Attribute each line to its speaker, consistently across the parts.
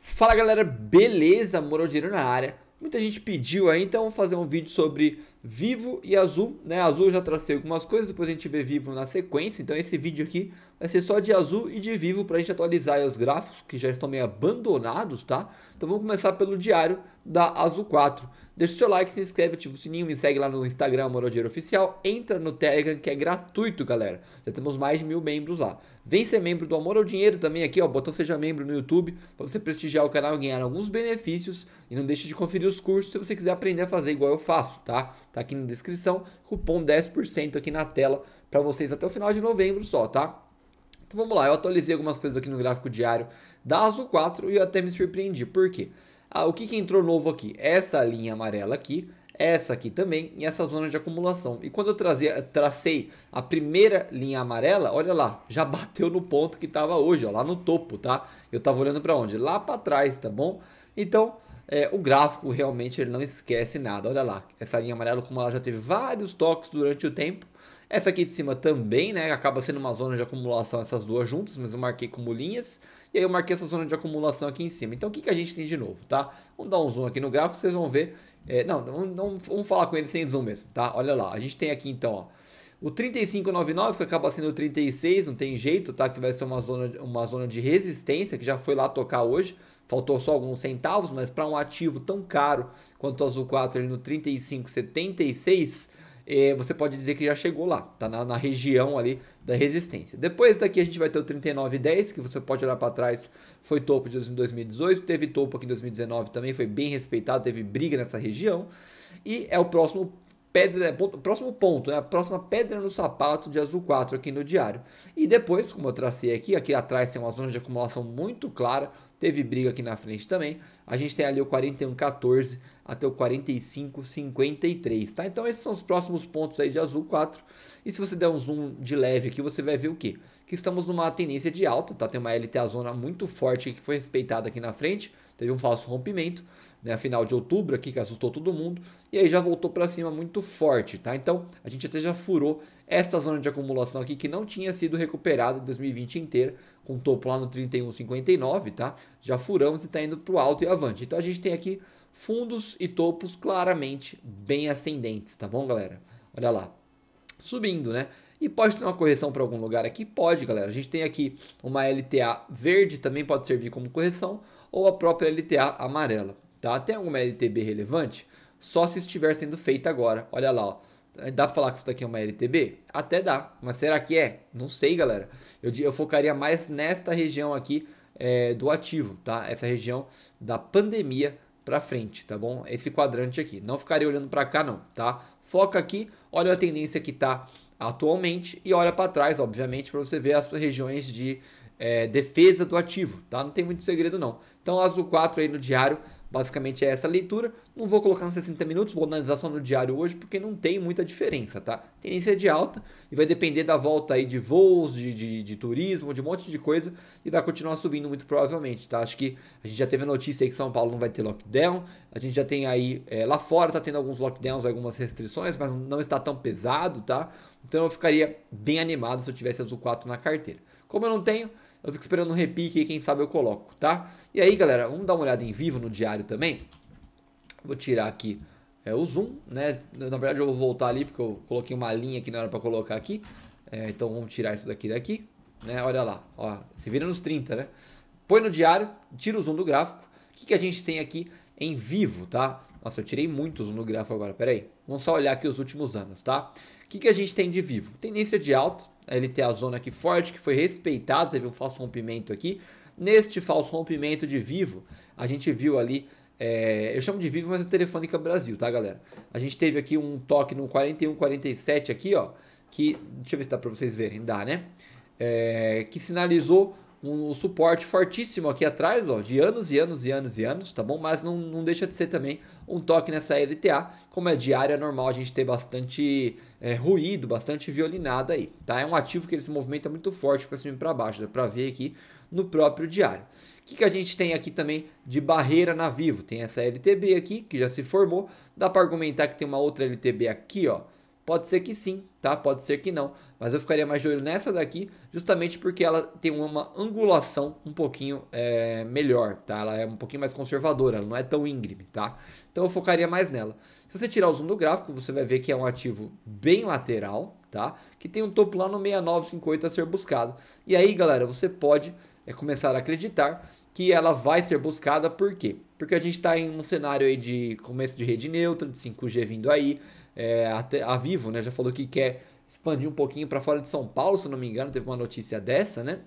Speaker 1: Fala galera, beleza? Moro Morodiro na área. Muita gente pediu aí, então vou fazer um vídeo sobre vivo e azul, né? Azul já tracei algumas coisas, depois a gente vê vivo na sequência. Então esse vídeo aqui vai ser só de azul e de vivo para a gente atualizar os gráficos que já estão meio abandonados, tá? Então vamos começar pelo diário da Azul 4. Deixa o seu like, se inscreve, ativa o sininho, me segue lá no Instagram, Dinheiro Oficial. Entra no Telegram, que é gratuito, galera. Já temos mais de mil membros lá. Vem ser membro do Amor ao Dinheiro também aqui, ó. Botão Seja Membro no YouTube, para você prestigiar o canal e ganhar alguns benefícios. E não deixe de conferir os cursos se você quiser aprender a fazer igual eu faço, tá? Tá aqui na descrição, cupom 10% aqui na tela para vocês até o final de novembro só, tá? Então vamos lá, eu atualizei algumas coisas aqui no gráfico diário da ASO 4 e eu até me surpreendi. Por quê? Ah, o que, que entrou novo aqui? Essa linha amarela aqui, essa aqui também e essa zona de acumulação. E quando eu trazia, tracei a primeira linha amarela, olha lá, já bateu no ponto que estava hoje, ó, lá no topo, tá? Eu estava olhando para onde? Lá para trás, tá bom? Então, é, o gráfico realmente ele não esquece nada. Olha lá, essa linha amarela, como ela já teve vários toques durante o tempo. Essa aqui de cima também, né? Acaba sendo uma zona de acumulação, essas duas juntas, mas eu marquei como linhas. E aí eu marquei essa zona de acumulação aqui em cima. Então o que, que a gente tem de novo, tá? Vamos dar um zoom aqui no gráfico, vocês vão ver. É, não, não, vamos falar com ele sem zoom mesmo, tá? Olha lá, a gente tem aqui então, ó. O 3599, que acaba sendo o 36, não tem jeito, tá? Que vai ser uma zona, uma zona de resistência, que já foi lá tocar hoje faltou só alguns centavos, mas para um ativo tão caro quanto o Azul 4 ali no 35,76, é, você pode dizer que já chegou lá, tá na, na, região ali da resistência. Depois daqui a gente vai ter o 39,10, que você pode olhar para trás, foi topo de 2018, teve topo aqui em 2019 também, foi bem respeitado, teve briga nessa região, e é o próximo pedra, ponto, próximo ponto, né? a próxima pedra no sapato de azul 4 aqui no diário. E depois, como eu tracei aqui, aqui atrás tem uma zona de acumulação muito clara, teve briga aqui na frente também. A gente tem ali o 4114 até o 45,53, tá? Então esses são os próximos pontos aí de azul 4. E se você der um zoom de leve aqui, você vai ver o quê? Que estamos numa tendência de alta, tá? Tem uma LTA zona muito forte que foi respeitada aqui na frente, teve um falso rompimento, né? Final de outubro aqui que assustou todo mundo, e aí já voltou para cima muito forte, tá? Então a gente até já furou esta zona de acumulação aqui que não tinha sido recuperada em 2020 inteira, com topo lá no 31,59, tá? Já furamos e está indo para o alto e avante. Então a gente tem aqui fundos e topos claramente bem ascendentes, tá bom, galera? Olha lá, subindo, né? E pode ter uma correção para algum lugar aqui? Pode, galera. A gente tem aqui uma LTA verde, também pode servir como correção, ou a própria LTA amarela, tá? Tem alguma LTB relevante? Só se estiver sendo feita agora. Olha lá, ó. Dá pra falar que isso daqui é uma LTB? Até dá, mas será que é? Não sei, galera. Eu, eu focaria mais nesta região aqui é, do ativo, tá? Essa região da pandemia para frente, tá bom? Esse quadrante aqui. Não ficaria olhando para cá não, tá? Foca aqui, olha a tendência que está atualmente e olha para trás, obviamente, para você ver as regiões de é, defesa do ativo, tá? Não tem muito segredo não. Então, azul 4 aí no diário Basicamente é essa a leitura. Não vou colocar nos 60 minutos, vou analisar só no diário hoje, porque não tem muita diferença, tá? Tendência de alta e vai depender da volta aí de voos, de, de, de, turismo, de um monte de coisa e vai continuar subindo muito provavelmente, tá? Acho que a gente já teve a notícia aí que São Paulo não vai ter lockdown, a gente já tem aí, é, lá fora tá tendo alguns lockdowns, algumas restrições, mas não está tão pesado, tá? Então eu ficaria bem animado se eu tivesse Azul 4 na carteira. Como eu não tenho, eu fico esperando um repique e quem sabe eu coloco, tá? E aí, galera, vamos dar uma olhada em vivo no diário também. Vou tirar aqui é, o zoom, né? Na verdade, eu vou voltar ali porque eu coloquei uma linha que não era para colocar aqui. É, então, vamos tirar isso daqui daqui, né? Olha lá, ó, se vira nos 30, né? Põe no diário, tira o zoom do gráfico. O que, que a gente tem aqui em vivo, tá? Nossa, eu tirei muito zoom no gráfico agora, peraí. Vamos só olhar aqui os últimos anos, tá? O que, que a gente tem de vivo? Tendência de alta, ele tem é a zona aqui forte, que foi respeitada, teve um falso rompimento aqui. Neste falso rompimento de vivo, a gente viu ali é, eu chamo de Vivo, mas é Telefônica Brasil, tá, galera? A gente teve aqui um toque no 4147 aqui, ó. Que, deixa eu ver se dá pra vocês verem, dá, né? É, que sinalizou um suporte fortíssimo aqui atrás, ó, de anos e anos e anos e anos, tá bom? Mas não, não deixa de ser também um toque nessa LTA, como é diária normal a gente ter bastante é, ruído, bastante violinada aí, tá? É um ativo que ele se movimenta muito forte para cima e para baixo, dá para ver aqui no próprio diário. O que, que a gente tem aqui também de barreira na Vivo? Tem essa LTB aqui, que já se formou, dá para argumentar que tem uma outra LTB aqui, ó, Pode ser que sim, tá? Pode ser que não. Mas eu ficaria mais de olho nessa daqui, justamente porque ela tem uma angulação um pouquinho é, melhor, tá? Ela é um pouquinho mais conservadora, ela não é tão íngreme, tá? Então eu focaria mais nela. Se você tirar o zoom do gráfico, você vai ver que é um ativo bem lateral, tá? Que tem um topo lá no 6958 a ser buscado. E aí, galera, você pode é, começar a acreditar que ela vai ser buscada, por quê? porque a gente está em um cenário aí de começo de rede neutra, de 5G vindo aí. É, até, a Vivo né, já falou que quer expandir um pouquinho para fora de São Paulo, se não me engano, teve uma notícia dessa, né?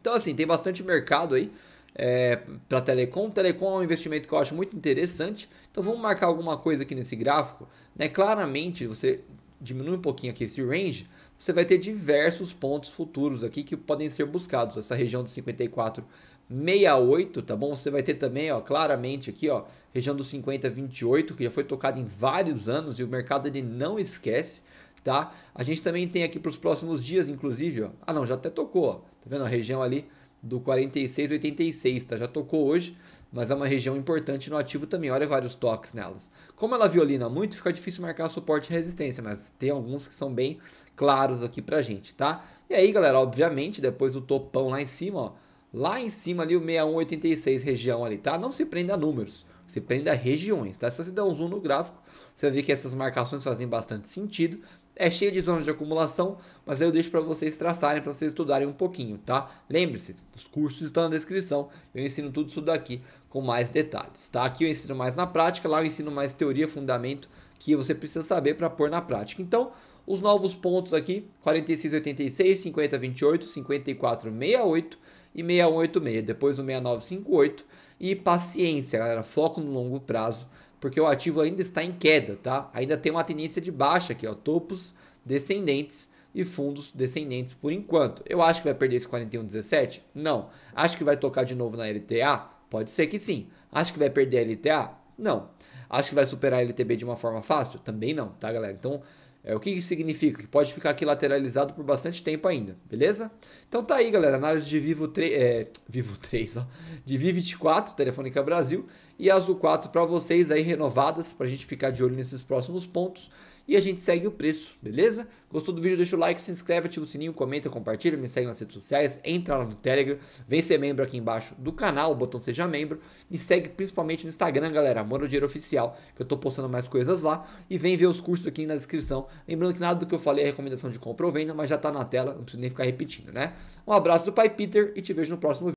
Speaker 1: Então, assim, tem bastante mercado aí é, para telecom. Telecom é um investimento que eu acho muito interessante. Então, vamos marcar alguma coisa aqui nesse gráfico. Né? Claramente, você diminui um pouquinho aqui esse range, você vai ter diversos pontos futuros aqui que podem ser buscados. Essa região dos 5468, tá bom? Você vai ter também, ó, claramente aqui, ó, região dos 5028, que já foi tocada em vários anos e o mercado ele não esquece, tá? A gente também tem aqui para os próximos dias, inclusive, ó. Ah, não, já até tocou, ó. Tá vendo a região ali do 4686, tá? Já tocou hoje mas é uma região importante no ativo também. Olha vários toques nelas. Como ela violina muito, fica difícil marcar suporte e resistência, mas tem alguns que são bem claros aqui pra gente, tá? E aí, galera, obviamente, depois o topão lá em cima, ó, lá em cima ali o 6186 região ali, tá? Não se prenda a números, se prenda a regiões, tá? Se você der um zoom no gráfico, você vê que essas marcações fazem bastante sentido. É cheio de zonas de acumulação, mas eu deixo para vocês traçarem, para vocês estudarem um pouquinho, tá? Lembre-se, os cursos estão na descrição, eu ensino tudo isso daqui com mais detalhes. Tá? Aqui eu ensino mais na prática, lá eu ensino mais teoria, fundamento que você precisa saber para pôr na prática. Então, os novos pontos aqui, 4686, 5028, 5468 e 6186, depois o 6958 e paciência, galera, foco no longo prazo, porque o ativo ainda está em queda, tá? Ainda tem uma tendência de baixa aqui, ó, topos descendentes e fundos descendentes por enquanto. Eu acho que vai perder esse 4117? Não. Acho que vai tocar de novo na LTA? Pode ser que sim. Acho que vai perder a LTA? Não. Acho que vai superar a LTB de uma forma fácil? Também não, tá, galera? Então, é, o que isso significa? Que pode ficar aqui lateralizado por bastante tempo ainda, beleza? Então tá aí, galera. Análise de Vivo 3, é, Vivo 3, ó. De Vivo 24, Telefônica Brasil, e Azul 4 para vocês aí renovadas, para a gente ficar de olho nesses próximos pontos e a gente segue o preço, beleza? Gostou do vídeo? Deixa o like, se inscreve, ativa o sininho, comenta, compartilha, me segue nas redes sociais, entra lá no Telegram, vem ser membro aqui embaixo do canal, o botão seja membro, me segue principalmente no Instagram, galera, Moro Dinheiro Oficial, que eu tô postando mais coisas lá e vem ver os cursos aqui na descrição. Lembrando que nada do que eu falei é recomendação de compra ou venda, mas já tá na tela, não preciso nem ficar repetindo, né? Um abraço do Pai Peter e te vejo no próximo vídeo.